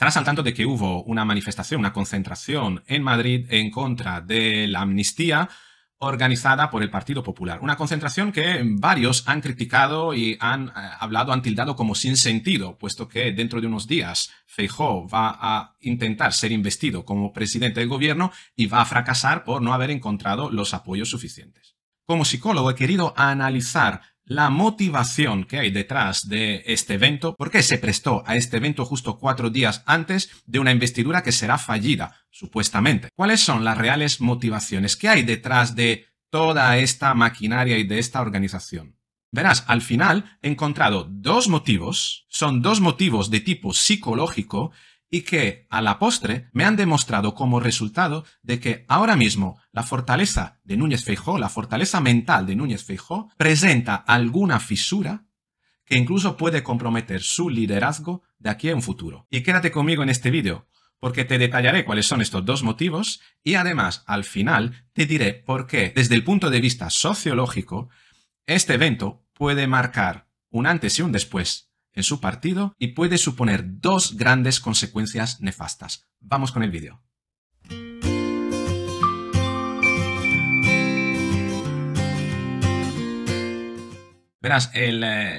estarás al tanto de que hubo una manifestación, una concentración en Madrid en contra de la amnistía organizada por el Partido Popular. Una concentración que varios han criticado y han eh, hablado, han tildado como sin sentido, puesto que dentro de unos días Feijó va a intentar ser investido como presidente del gobierno y va a fracasar por no haber encontrado los apoyos suficientes. Como psicólogo he querido analizar la motivación que hay detrás de este evento, ¿Por qué se prestó a este evento justo cuatro días antes de una investidura que será fallida, supuestamente. ¿Cuáles son las reales motivaciones que hay detrás de toda esta maquinaria y de esta organización? Verás, al final he encontrado dos motivos, son dos motivos de tipo psicológico y que, a la postre, me han demostrado como resultado de que ahora mismo la fortaleza de Núñez Feijó, la fortaleza mental de Núñez Feijó, presenta alguna fisura que incluso puede comprometer su liderazgo de aquí a un futuro. Y quédate conmigo en este vídeo, porque te detallaré cuáles son estos dos motivos y además, al final, te diré por qué, desde el punto de vista sociológico, este evento puede marcar un antes y un después en su partido y puede suponer dos grandes consecuencias nefastas. Vamos con el vídeo. Verás, eh,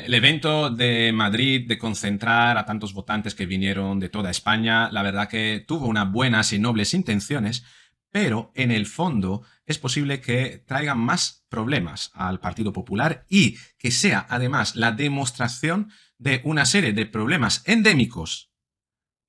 el, evento de Madrid de concentrar a tantos votantes que vinieron de toda España, la verdad que tuvo unas buenas y nobles intenciones, pero en el fondo es posible que traiga más problemas al Partido Popular y que sea además la demostración de una serie de problemas endémicos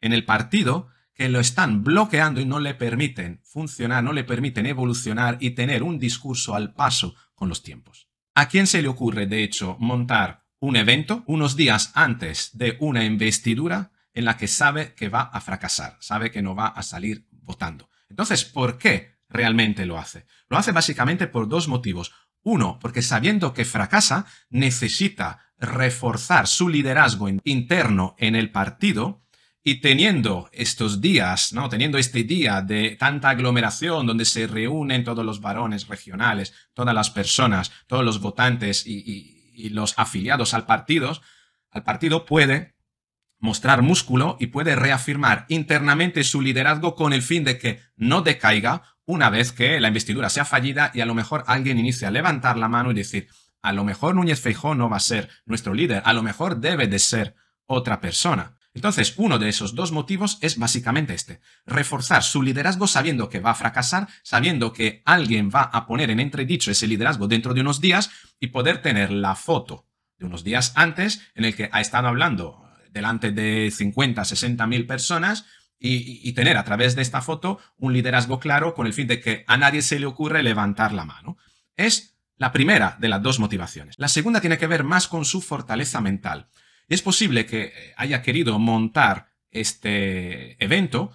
en el partido que lo están bloqueando y no le permiten funcionar, no le permiten evolucionar y tener un discurso al paso con los tiempos. ¿A quién se le ocurre, de hecho, montar un evento unos días antes de una investidura en la que sabe que va a fracasar, sabe que no va a salir votando? Entonces, ¿por qué realmente lo hace? Lo hace básicamente por dos motivos. Uno, porque sabiendo que fracasa, necesita reforzar su liderazgo interno en el partido y teniendo estos días, ¿no? Teniendo este día de tanta aglomeración donde se reúnen todos los varones regionales, todas las personas, todos los votantes y, los afiliados al partido, al partido puede mostrar músculo y puede reafirmar internamente su liderazgo con el fin de que no decaiga una vez que la investidura sea fallida y a lo mejor alguien inicie a levantar la mano y decir, a lo mejor Núñez Feijó no va a ser nuestro líder, a lo mejor debe de ser otra persona. Entonces, uno de esos dos motivos es básicamente este, reforzar su liderazgo sabiendo que va a fracasar, sabiendo que alguien va a poner en entredicho ese liderazgo dentro de unos días y poder tener la foto de unos días antes en el que ha estado hablando delante de 50, 60 mil personas y, tener a través de esta foto un liderazgo claro con el fin de que a nadie se le ocurre levantar la mano. Es la primera de las dos motivaciones. La segunda tiene que ver más con su fortaleza mental. Es posible que eh, haya querido montar este evento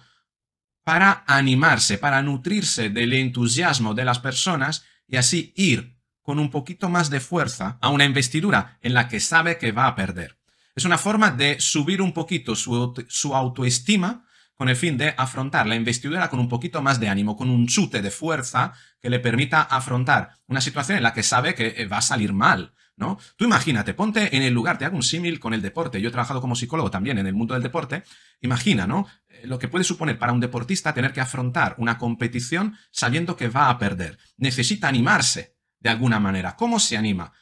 para animarse, para nutrirse del entusiasmo de las personas y así ir con un poquito más de fuerza a una investidura en la que sabe que va a perder. Es una forma de subir un poquito su autoestima con el fin de afrontar la investidura con un poquito más de ánimo, con un chute de fuerza que le permita afrontar una situación en la que sabe que eh, va a salir mal. ¿No? Tú imagínate, ponte en el lugar, te hago un símil con el deporte. Yo he trabajado como psicólogo también en el mundo del deporte. Imagina, ¿no? Eh, lo que puede suponer para un deportista tener que afrontar una competición sabiendo que va a perder. Necesita animarse de alguna manera. ¿Cómo se anima?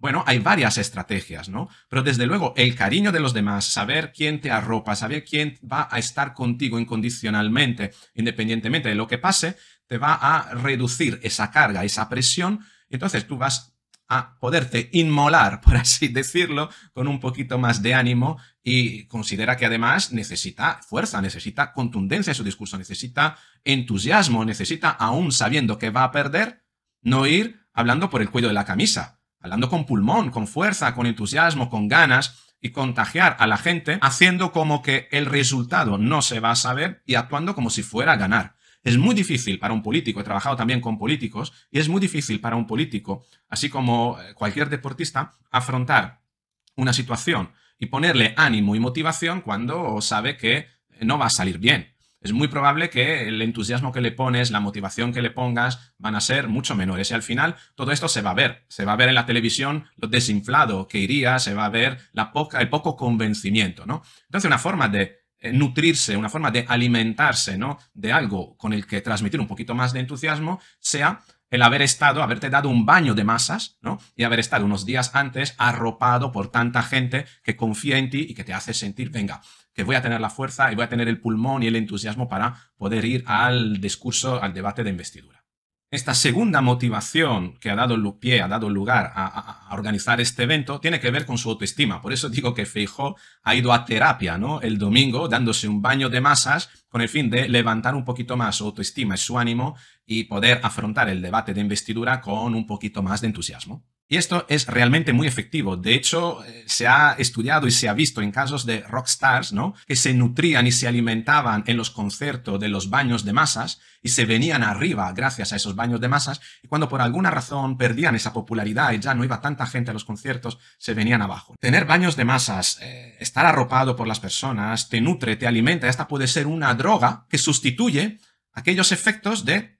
Bueno, hay varias estrategias, ¿no? Pero desde luego, el cariño de los demás, saber quién te arropa, saber quién va a estar contigo incondicionalmente, independientemente de lo que pase, te va a reducir esa carga, esa presión. entonces tú vas a poderte inmolar, por así decirlo, con un poquito más de ánimo y considera que además necesita fuerza, necesita contundencia en su discurso, necesita entusiasmo, necesita, aún sabiendo que va a perder, no ir hablando por el cuello de la camisa hablando con pulmón, con fuerza, con entusiasmo, con ganas y contagiar a la gente haciendo como que el resultado no se va a saber y actuando como si fuera a ganar. Es muy difícil para un político, he trabajado también con políticos, y es muy difícil para un político, así como eh, cualquier deportista, afrontar una situación y ponerle ánimo y motivación cuando sabe que no va a salir bien es muy probable que el entusiasmo que le pones, la motivación que le pongas, van a ser mucho menores. Y al final todo esto se va a ver. Se va a ver en la televisión lo desinflado que iría, se va a ver la poca, el poco convencimiento, ¿no? Entonces, una forma de eh, nutrirse, una forma de alimentarse, ¿no? De algo con el que transmitir un poquito más de entusiasmo, sea el haber estado, haberte dado un baño de masas, ¿no? Y haber estado unos días antes arropado por tanta gente que confía en ti y que te hace sentir, venga, voy a tener la fuerza y voy a tener el pulmón y el entusiasmo para poder ir al discurso, al debate de investidura. Esta segunda motivación que ha dado pie, ha dado lugar a, organizar este evento, tiene que ver con su autoestima. Por eso digo que Feijó ha ido a terapia ¿no? el domingo, dándose un baño de masas con el fin de levantar un poquito más su autoestima y su ánimo y poder afrontar el debate de investidura con un poquito más de entusiasmo. Y esto es realmente muy efectivo. De hecho, eh, se ha estudiado y se ha visto en casos de rockstars, ¿no? Que se nutrían y se alimentaban en los conciertos de los baños de masas y se venían arriba gracias a esos baños de masas. Y cuando por alguna razón perdían esa popularidad y ya no iba tanta gente a los conciertos, se venían abajo. Tener baños de masas, eh, estar arropado por las personas, te nutre, te alimenta. Esta puede ser una droga que sustituye aquellos efectos de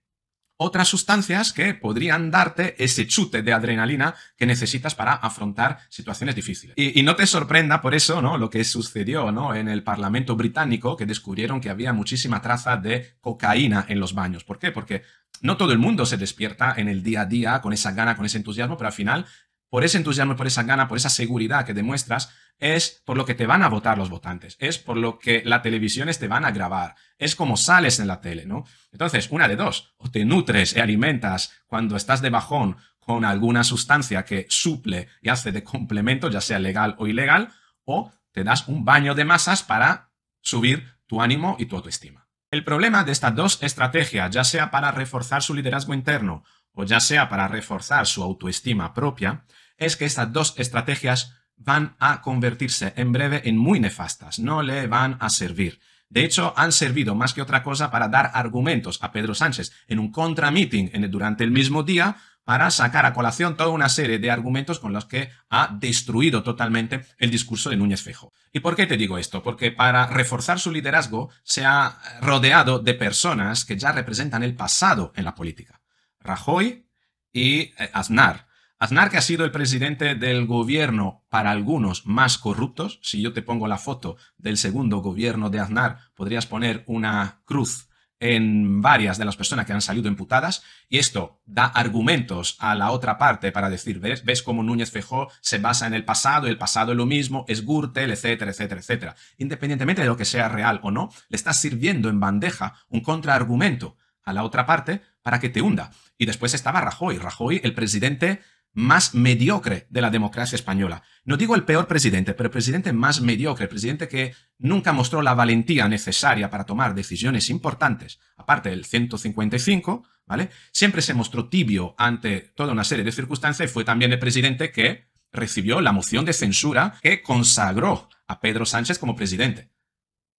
otras sustancias que podrían darte ese chute de adrenalina que necesitas para afrontar situaciones difíciles. Y, no te sorprenda por eso, ¿no? Lo que sucedió, ¿no? En el Parlamento británico, que descubrieron que había muchísima traza de cocaína en los baños. ¿Por qué? Porque no todo el mundo se despierta en el día a día con esa gana, con ese entusiasmo, pero al final por ese entusiasmo, por esa gana, por esa seguridad que demuestras, es por lo que te van a votar los votantes, es por lo que las televisiones te van a grabar, es como sales en la tele, ¿no? Entonces, una de dos, o te nutres y alimentas cuando estás de bajón con alguna sustancia que suple y hace de complemento, ya sea legal o ilegal, o te das un baño de masas para subir tu ánimo y tu autoestima. El problema de estas dos estrategias, ya sea para reforzar su liderazgo interno o ya sea para reforzar su autoestima propia, es que estas dos estrategias van a convertirse en breve en muy nefastas, no le van a servir. De hecho, han servido más que otra cosa para dar argumentos a Pedro Sánchez en un contra-meeting durante el mismo día para sacar a colación toda una serie de argumentos con los que ha destruido totalmente el discurso de Núñez Fejo. ¿Y por qué te digo esto? Porque para reforzar su liderazgo se ha rodeado de personas que ya representan el pasado en la política. Rajoy y eh, Aznar Aznar, que ha sido el presidente del gobierno para algunos más corruptos, si yo te pongo la foto del segundo gobierno de Aznar, podrías poner una cruz en varias de las personas que han salido imputadas y esto da argumentos a la otra parte para decir, ves, ves cómo Núñez Fejó se basa en el pasado, el pasado es lo mismo, es Gürtel, etcétera, etcétera, etcétera. Independientemente de lo que sea real o no, le estás sirviendo en bandeja un contraargumento a la otra parte para que te hunda. Y después estaba Rajoy, Rajoy el presidente más mediocre de la democracia española. No digo el peor presidente, pero el presidente más mediocre, el presidente que nunca mostró la valentía necesaria para tomar decisiones importantes, aparte del 155, ¿vale? Siempre se mostró tibio ante toda una serie de circunstancias y fue también el presidente que recibió la moción de censura que consagró a Pedro Sánchez como presidente.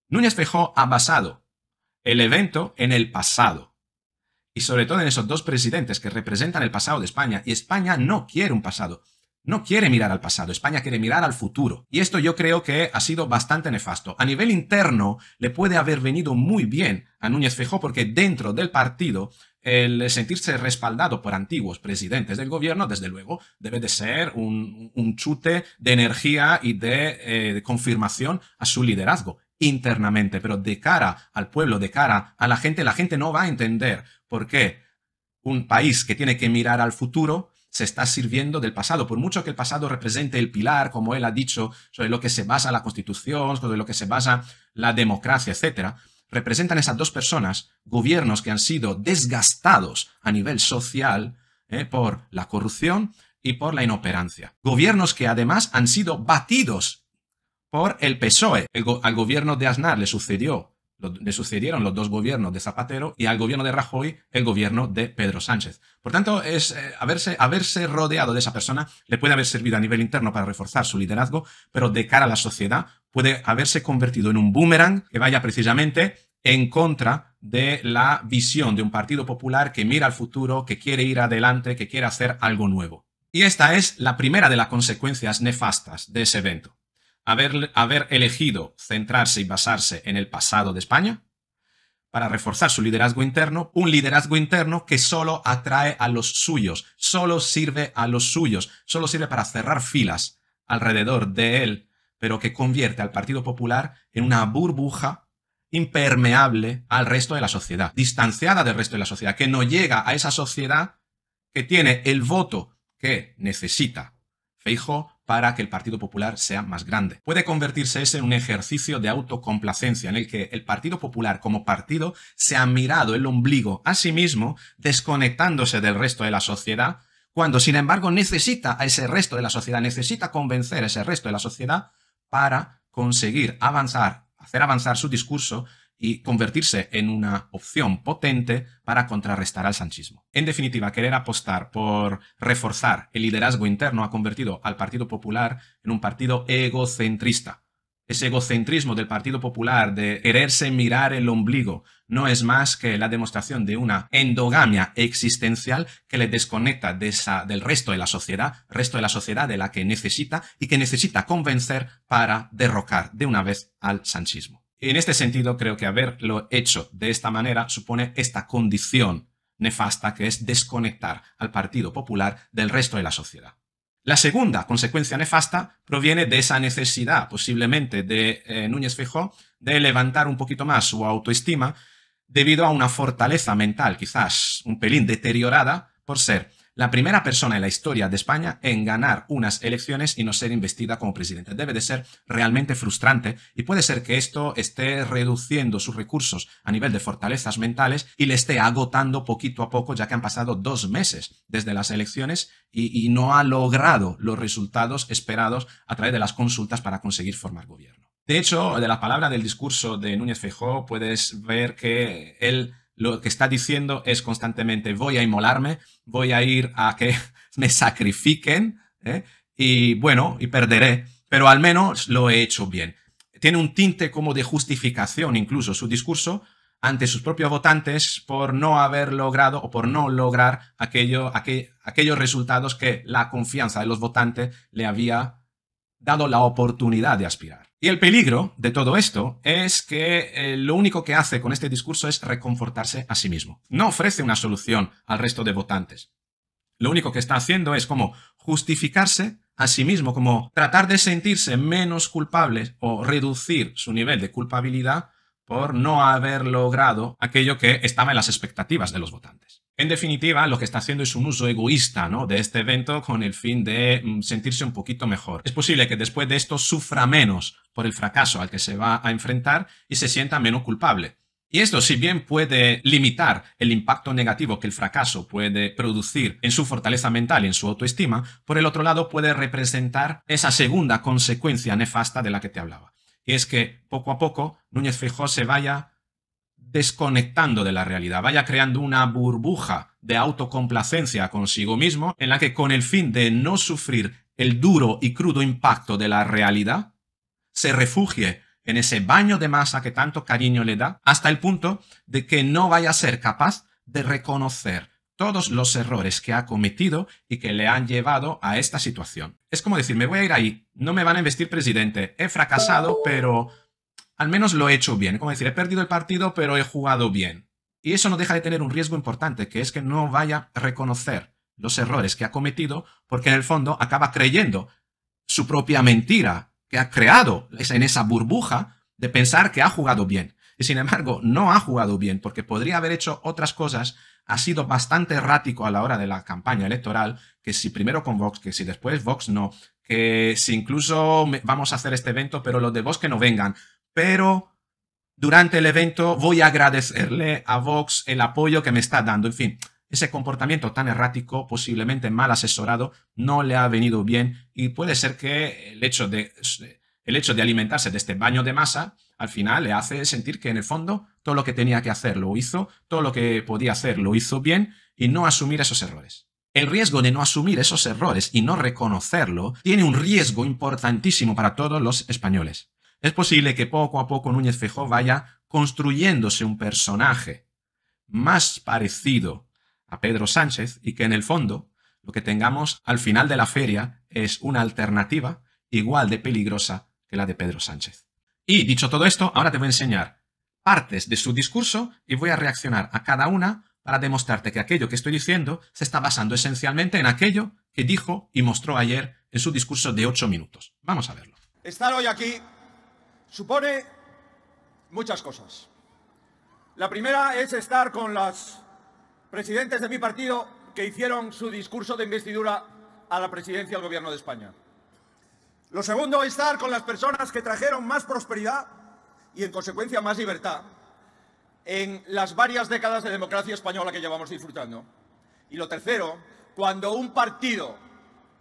Núñez Fejó ha basado el evento en el pasado y sobre todo en esos dos presidentes que representan el pasado de España. Y España no quiere un pasado. No quiere mirar al pasado, España quiere mirar al futuro. Y esto yo creo que ha sido bastante nefasto. A nivel interno le puede haber venido muy bien a Núñez Fejó porque dentro del partido el sentirse respaldado por antiguos presidentes del gobierno, desde luego, debe de ser un, chute de energía y de eh, confirmación a su liderazgo internamente, pero de cara al pueblo, de cara a la gente, la gente no va a entender por qué un país que tiene que mirar al futuro se está sirviendo del pasado, por mucho que el pasado represente el pilar, como él ha dicho, sobre lo que se basa la constitución, sobre lo que se basa la democracia, etc., representan esas dos personas gobiernos que han sido desgastados a nivel social eh, por la corrupción y por la inoperancia. Gobiernos que además han sido batidos por el PSOE. al gobierno de Aznar le sucedió le sucedieron los dos gobiernos de Zapatero y al gobierno de Rajoy el gobierno de Pedro Sánchez. Por tanto, es, eh, haberse, haberse rodeado de esa persona le puede haber servido a nivel interno para reforzar su liderazgo, pero de cara a la sociedad puede haberse convertido en un boomerang que vaya precisamente en contra de la visión de un partido popular que mira al futuro, que quiere ir adelante, que quiere hacer algo nuevo. Y esta es la primera de las consecuencias nefastas de ese evento haber, elegido centrarse y basarse en el pasado de España para reforzar su liderazgo interno, un liderazgo interno que solo atrae a los suyos, solo sirve a los suyos, solo sirve para cerrar filas alrededor de él, pero que convierte al Partido Popular en una burbuja impermeable al resto de la sociedad, distanciada del resto de la sociedad, que no llega a esa sociedad que tiene el voto que necesita Feijo para que el Partido Popular sea más grande. Puede convertirse ese en un ejercicio de autocomplacencia en el que el Partido Popular como partido se ha mirado el ombligo a sí mismo, desconectándose del resto de la sociedad, cuando sin embargo necesita a ese resto de la sociedad, necesita convencer a ese resto de la sociedad para conseguir avanzar, hacer avanzar su discurso y convertirse en una opción potente para contrarrestar al sanchismo. En definitiva, querer apostar por reforzar el liderazgo interno ha convertido al Partido Popular en un partido egocentrista. Ese egocentrismo del Partido Popular de quererse mirar el ombligo no es más que la demostración de una endogamia existencial que le desconecta del resto de la sociedad, resto de la sociedad de la que necesita y que necesita convencer para derrocar de una vez al sanchismo. En este sentido, creo que haberlo hecho de esta manera supone esta condición nefasta que es desconectar al Partido Popular del resto de la sociedad. La segunda consecuencia nefasta proviene de esa necesidad, posiblemente de eh, Núñez Fijó, de levantar un poquito más su autoestima debido a una fortaleza mental quizás un pelín deteriorada por ser la primera persona en la historia de España en ganar unas elecciones y no ser investida como presidente. Debe de ser realmente frustrante y puede ser que esto esté reduciendo sus recursos a nivel de fortalezas mentales y le esté agotando poquito a poco ya que han pasado dos meses desde las elecciones y, no ha logrado los resultados esperados a través de las consultas para conseguir formar gobierno. De hecho, de la palabra del discurso de Núñez Feijóo puedes ver que él lo que está diciendo es constantemente voy a inmolarme, voy a ir a que me sacrifiquen ¿eh? y bueno, y perderé, pero al menos lo he hecho bien. Tiene un tinte como de justificación incluso su discurso ante sus propios votantes por no haber logrado o por no lograr aquellos resultados que la confianza de los votantes le había dado la oportunidad de aspirar. Y el peligro de todo esto es que eh, lo único que hace con este discurso es reconfortarse a sí mismo. No ofrece una solución al resto de votantes. Lo único que está haciendo es como justificarse a sí mismo, como tratar de sentirse menos culpable o reducir su nivel de culpabilidad por no haber logrado aquello que estaba en las expectativas de los votantes. En definitiva, lo que está haciendo es un uso egoísta ¿no? de este evento con el fin de mm, sentirse un poquito mejor. Es posible que después de esto sufra menos por el fracaso al que se va a enfrentar y se sienta menos culpable. Y esto, si bien puede limitar el impacto negativo que el fracaso puede producir en su fortaleza mental y en su autoestima, por el otro lado puede representar esa segunda consecuencia nefasta de la que te hablaba. Y es que poco a poco Núñez Fijó se vaya desconectando de la realidad, vaya creando una burbuja de autocomplacencia consigo mismo en la que con el fin de no sufrir el duro y crudo impacto de la realidad, se refugie en ese baño de masa que tanto cariño le da, hasta el punto de que no vaya a ser capaz de reconocer todos los errores que ha cometido y que le han llevado a esta situación. Es como decir, me voy a ir ahí, no me van a investir presidente, he fracasado, pero al menos lo he hecho bien. Como decir, he perdido el partido, pero he jugado bien. Y eso no deja de tener un riesgo importante, que es que no vaya a reconocer los errores que ha cometido, porque en el fondo acaba creyendo su propia mentira que ha creado en esa burbuja de pensar que ha jugado bien. Y sin embargo, no ha jugado bien, porque podría haber hecho otras cosas, ha sido bastante errático a la hora de la campaña electoral, que si primero con Vox, que si después Vox no, que si incluso vamos a hacer este evento, pero los de Vox que no vengan, pero durante el evento voy a agradecerle a Vox el apoyo que me está dando. En fin, ese comportamiento tan errático, posiblemente mal asesorado, no le ha venido bien y puede ser que el hecho de, alimentarse de este baño de masa al final le hace sentir que en el fondo todo lo que tenía que hacer lo hizo, todo lo que podía hacer lo hizo bien y no asumir esos errores. El riesgo de no asumir esos errores y no reconocerlo tiene un riesgo importantísimo para todos los españoles. Es posible que poco a poco Núñez Fejó vaya construyéndose un personaje más parecido a Pedro Sánchez y que en el fondo lo que tengamos al final de la feria es una alternativa igual de peligrosa que la de Pedro Sánchez. Y dicho todo esto, ahora te voy a enseñar partes de su discurso y voy a reaccionar a cada una para demostrarte que aquello que estoy diciendo se está basando esencialmente en aquello que dijo y mostró ayer en su discurso de ocho minutos. Vamos a verlo. Estar hoy aquí supone muchas cosas. La primera es estar con los presidentes de mi partido que hicieron su discurso de investidura a la presidencia del Gobierno de España. Lo segundo, es estar con las personas que trajeron más prosperidad y, en consecuencia, más libertad en las varias décadas de democracia española que llevamos disfrutando. Y lo tercero, cuando un partido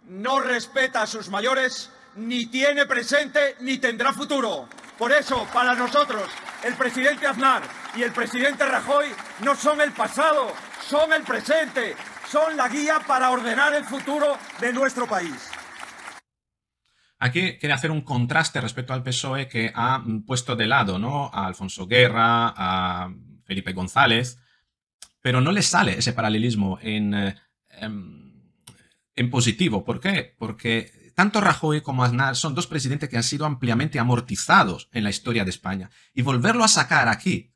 no respeta a sus mayores, ni tiene presente ni tendrá futuro. Por eso, para nosotros, el presidente Aznar y el presidente Rajoy no son el pasado, son el presente, son la guía para ordenar el futuro de nuestro país. Aquí quiere hacer un contraste respecto al PSOE que ha puesto de lado ¿no? a Alfonso Guerra, a Felipe González, pero no le sale ese paralelismo en, eh, em, en positivo. ¿Por qué? Porque tanto Rajoy como Aznar son dos presidentes que han sido ampliamente amortizados en la historia de España y volverlo a sacar aquí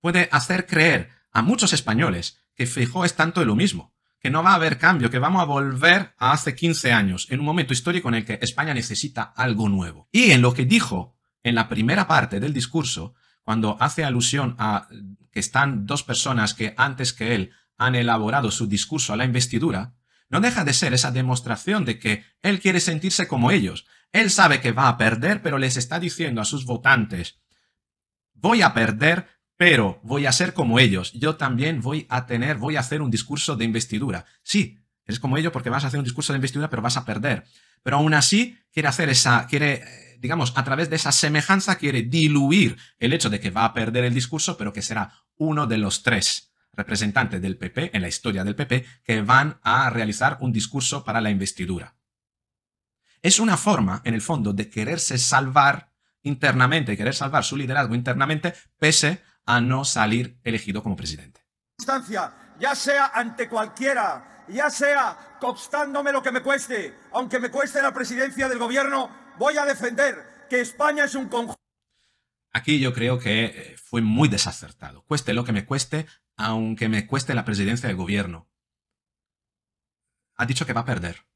puede hacer creer a muchos españoles que Fijó es tanto de lo mismo, que no va a haber cambio, que vamos a volver a hace 15 años, en un momento histórico en el que España necesita algo nuevo. Y en lo que dijo en la primera parte del discurso, cuando hace alusión a que están dos personas que antes que él han elaborado su discurso a la investidura, no deja de ser esa demostración de que él quiere sentirse como ellos. Él sabe que va a perder, pero les está diciendo a sus votantes, voy a perder, pero voy a ser como ellos. Yo también voy a tener, voy a hacer un discurso de investidura. Sí, eres como ellos porque vas a hacer un discurso de investidura, pero vas a perder. Pero aún así, quiere hacer esa, quiere, eh, digamos, a través de esa semejanza, quiere diluir el hecho de que va a perder el discurso, pero que será uno de los tres representantes del PP en la historia del PP que van a realizar un discurso para la investidura. Es una forma, en el fondo, de quererse salvar internamente, querer salvar su liderazgo internamente, pese a no salir elegido como presidente. Ya sea ante cualquiera, ya sea costándome lo que me cueste, aunque me cueste la presidencia del gobierno, voy a defender que España es un conjunto. Aquí yo creo que fue muy desacertado. Cueste lo que me cueste, aunque me cueste la presidencia del gobierno. Ha dicho que va a perder.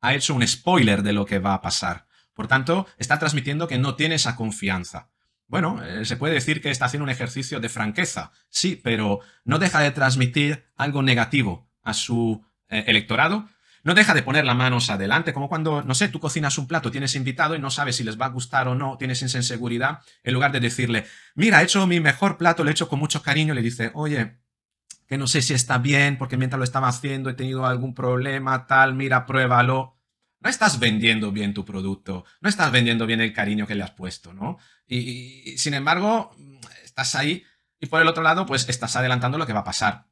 Ha hecho un spoiler de lo que va a pasar. Por tanto, está transmitiendo que no tiene esa confianza. Bueno, eh, se puede decir que está haciendo un ejercicio de franqueza, sí, pero no deja de transmitir algo negativo a su eh, electorado no deja de poner las manos adelante, como cuando, no sé, tú cocinas un plato, tienes invitado y no sabes si les va a gustar o no, tienes inseguridad, en lugar de decirle, mira, he hecho mi mejor plato, lo he hecho con mucho cariño, le dice, oye, que no sé si está bien, porque mientras lo estaba haciendo he tenido algún problema, tal, mira, pruébalo. No estás vendiendo bien tu producto, no estás vendiendo bien el cariño que le has puesto, ¿no? y sin embargo, estás ahí y por el otro lado, pues estás adelantando lo que va a pasar.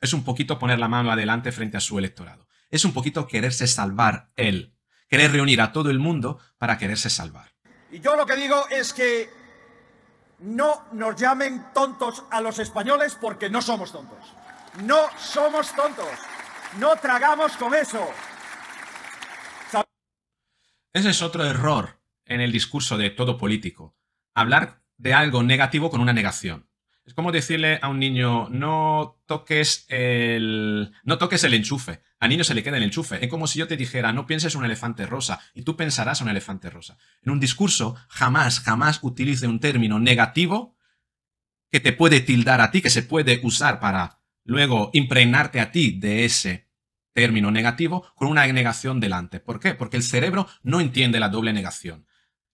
Es un poquito poner la mano adelante frente a su electorado es un poquito quererse salvar él, querer reunir a todo el mundo para quererse salvar. Y yo lo que digo es que no nos llamen tontos a los españoles porque no somos tontos. No somos tontos. No tragamos con eso. Ese es otro error en el discurso de todo político. Hablar de algo negativo con una negación. Es como decirle a un niño, no toques el, no toques el enchufe. Al niño se le queda el enchufe. Es como si yo te dijera, no pienses un elefante rosa y tú pensarás un elefante rosa. En un discurso, jamás, jamás utilice un término negativo que te puede tildar a ti, que se puede usar para luego impregnarte a ti de ese término negativo con una negación delante. ¿Por qué? Porque el cerebro no entiende la doble negación.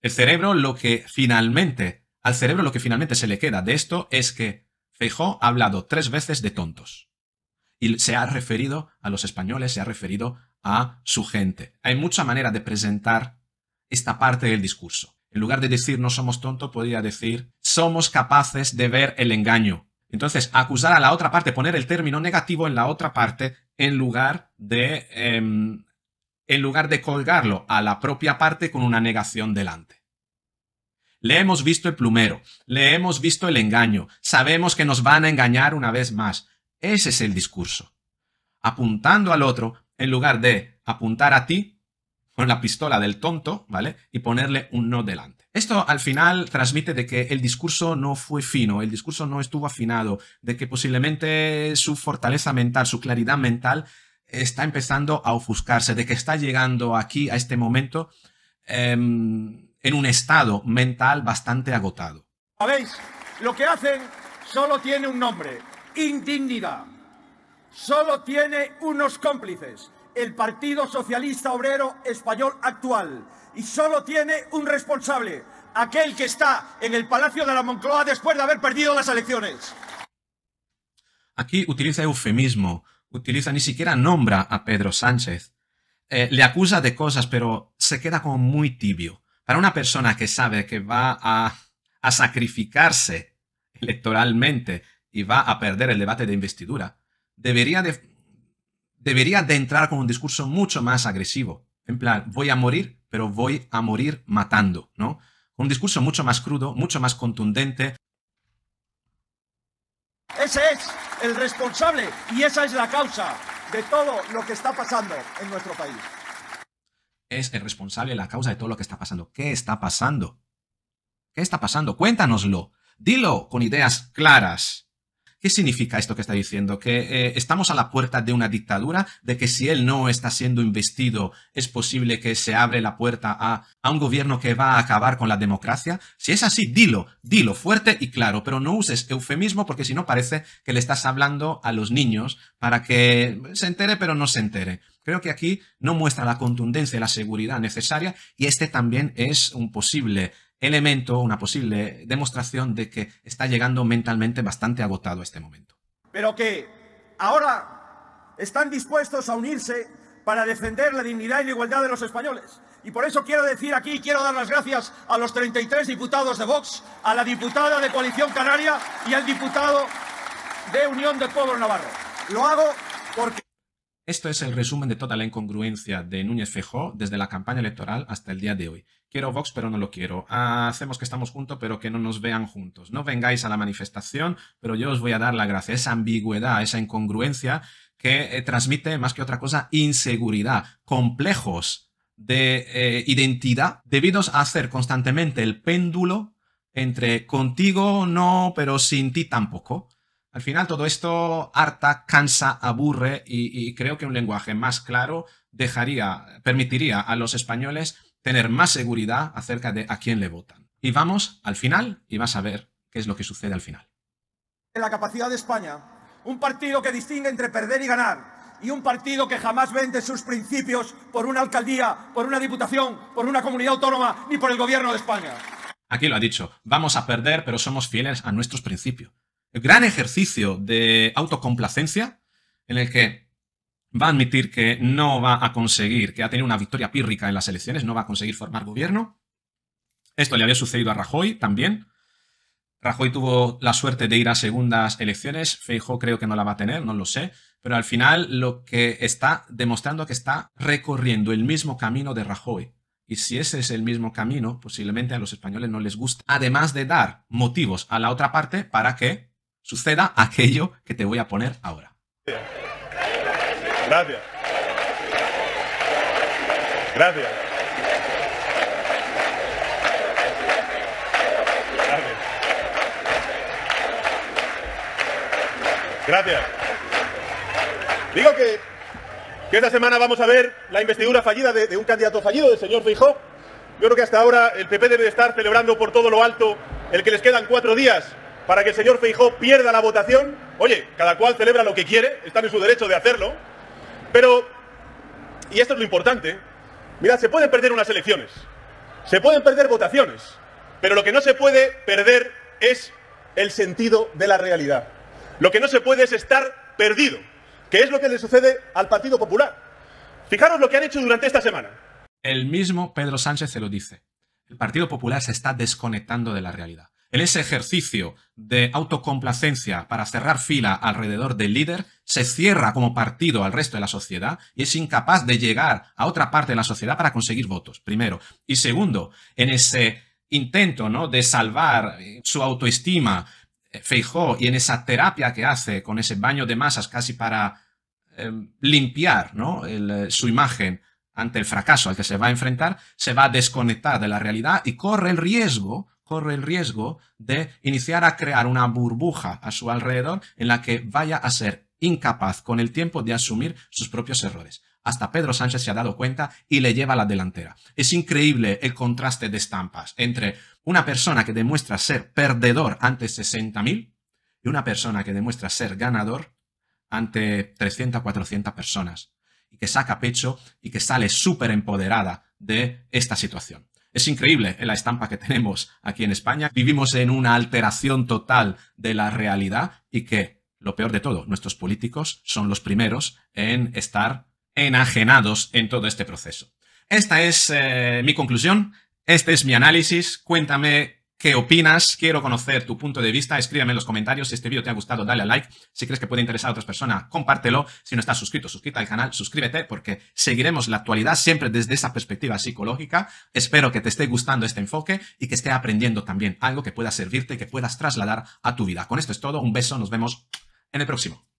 El cerebro lo que finalmente al cerebro lo que finalmente se le queda de esto es que Feijó ha hablado tres veces de tontos. Y se ha referido a los españoles, se ha referido a su gente. Hay mucha manera de presentar esta parte del discurso. En lugar de decir no somos tontos, podría decir somos capaces de ver el engaño. Entonces, acusar a la otra parte, poner el término negativo en la otra parte en lugar de, em, en lugar de colgarlo a la propia parte con una negación delante. Le hemos visto el plumero, le hemos visto el engaño, sabemos que nos van a engañar una vez más. Ese es el discurso. Apuntando al otro en lugar de apuntar a ti con la pistola del tonto, ¿vale? Y ponerle un no delante. Esto al final transmite de que el discurso no fue fino, el discurso no estuvo afinado, de que posiblemente su fortaleza mental, su claridad mental está empezando a ofuscarse, de que está llegando aquí a este momento em, en un estado mental bastante agotado. ¿Sabéis? Lo que hacen solo tiene un nombre, indignidad. Solo tiene unos cómplices, el Partido Socialista Obrero Español actual. Y solo tiene un responsable, aquel que está en el Palacio de la Moncloa después de haber perdido las elecciones. Aquí utiliza eufemismo, utiliza ni siquiera nombra a Pedro Sánchez. Eh, le acusa de cosas, pero se queda como muy tibio para una persona que sabe que va a, sacrificarse electoralmente y va a perder el debate de investidura, debería de, debería de entrar con un discurso mucho más agresivo. En plan, voy a morir, pero voy a morir matando, ¿no? Un discurso mucho más crudo, mucho más contundente. Ese es el responsable y esa es la causa de todo lo que está pasando en nuestro país es el responsable, la causa de todo lo que está pasando. ¿Qué está pasando? ¿Qué está pasando? Cuéntanoslo. Dilo con ideas claras. ¿Qué significa esto que está diciendo? Que eh, estamos a la puerta de una dictadura, de que si él no está siendo investido, es posible que se abre la puerta a, a un gobierno que va a acabar con la democracia. Si es así, dilo, dilo fuerte y claro, pero no uses eufemismo porque si no parece que le estás hablando a los niños para que se entere pero no se entere. Creo que aquí no muestra la contundencia y la seguridad necesaria y este también es un posible elemento, una posible demostración de que está llegando mentalmente bastante agotado este momento. Pero que ahora están dispuestos a unirse para defender la dignidad y la igualdad de los españoles. Y por eso quiero decir aquí, quiero dar las gracias a los 33 diputados de Vox, a la diputada de Coalición Canaria y al diputado de Unión de Pueblo Navarro. Lo hago porque... Esto es el resumen de toda la incongruencia de Núñez Fejó desde la campaña electoral hasta el día de hoy. Quiero Vox, pero no lo quiero. hacemos que estamos juntos, pero que no nos vean juntos. No vengáis a la manifestación, pero yo os voy a dar la gracia. Esa ambigüedad, esa incongruencia que eh, transmite, más que otra cosa, inseguridad, complejos de eh, identidad debidos a hacer constantemente el péndulo entre contigo no, pero sin ti tampoco. Al final todo esto harta, cansa, aburre y, y creo que un lenguaje más claro dejaría, permitiría a los españoles tener más seguridad acerca de a quién le votan. Y vamos al final y vas a ver qué es lo que sucede al final. En la capacidad de España, un partido que distingue entre perder y ganar, y un partido que jamás vende sus principios por una alcaldía, por una diputación, por una comunidad autónoma, ni por el gobierno de España. Aquí lo ha dicho, vamos a perder, pero somos fieles a nuestros principios. El gran ejercicio de autocomplacencia en el que va a admitir que no va a conseguir, que ha tenido una victoria pírrica en las elecciones, no va a conseguir formar gobierno. Esto le había sucedido a Rajoy también. Rajoy tuvo la suerte de ir a segundas elecciones, Feijo creo que no la va a tener, no lo sé, pero al final lo que está demostrando que está recorriendo el mismo camino de Rajoy. Y si ese es el mismo camino, posiblemente a los españoles no les gusta, además de dar motivos a la otra parte para que suceda aquello que te voy a poner ahora. Gracias. Gracias. Gracias. Digo que, esta semana vamos a ver la investidura fallida de, un candidato fallido, del señor Feijó. Yo creo que hasta ahora el PP debe estar celebrando por todo lo alto el que les quedan cuatro días para que el señor Feijó pierda la votación. Oye, cada cual celebra lo que quiere, están en su derecho de hacerlo. Pero, y esto es lo importante, mirad, se pueden perder unas elecciones, se pueden perder votaciones, pero lo que no se puede perder es el sentido de la realidad. Lo que no se puede es estar perdido, que es lo que le sucede al Partido Popular. Fijaros lo que han hecho durante esta semana. El mismo Pedro Sánchez se lo dice. El Partido Popular se está desconectando de la realidad. En ese ejercicio de autocomplacencia para cerrar fila alrededor del líder, se cierra como partido al resto de la sociedad y es incapaz de llegar a otra parte de la sociedad para conseguir votos, primero. Y segundo, en ese intento ¿no? de salvar eh, su autoestima, eh, Feijó, y en esa terapia que hace con ese baño de masas casi para eh, limpiar ¿no? su imagen ante el fracaso al que se va a enfrentar, se va a desconectar de la realidad y corre el riesgo corre el riesgo de iniciar a crear una burbuja a su alrededor en la que vaya a ser incapaz con el tiempo de asumir sus propios errores. Hasta Pedro Sánchez se ha dado cuenta y le lleva la delantera. Es increíble el contraste de estampas entre una persona que demuestra ser perdedor ante 60.000 y una persona que demuestra ser ganador ante 300, 400 personas y que saca pecho y que sale súper empoderada de esta situación. Es increíble eh, la estampa que tenemos aquí en España. Vivimos en una alteración total de la realidad y que, lo peor de todo, nuestros políticos son los primeros en estar enajenados en todo este proceso. Esta es eh, mi conclusión, este es mi análisis. Cuéntame qué opinas, quiero conocer tu punto de vista, escríbeme en los comentarios, si este vídeo te ha gustado dale a like, si crees que puede interesar a otras personas compártelo, si no estás suscrito, suscríbete al canal, suscríbete porque seguiremos la actualidad siempre desde esa perspectiva psicológica, espero que te esté gustando este enfoque y que esté aprendiendo también algo que pueda servirte y que puedas trasladar a tu vida. Con esto es todo, un beso, nos vemos en el próximo.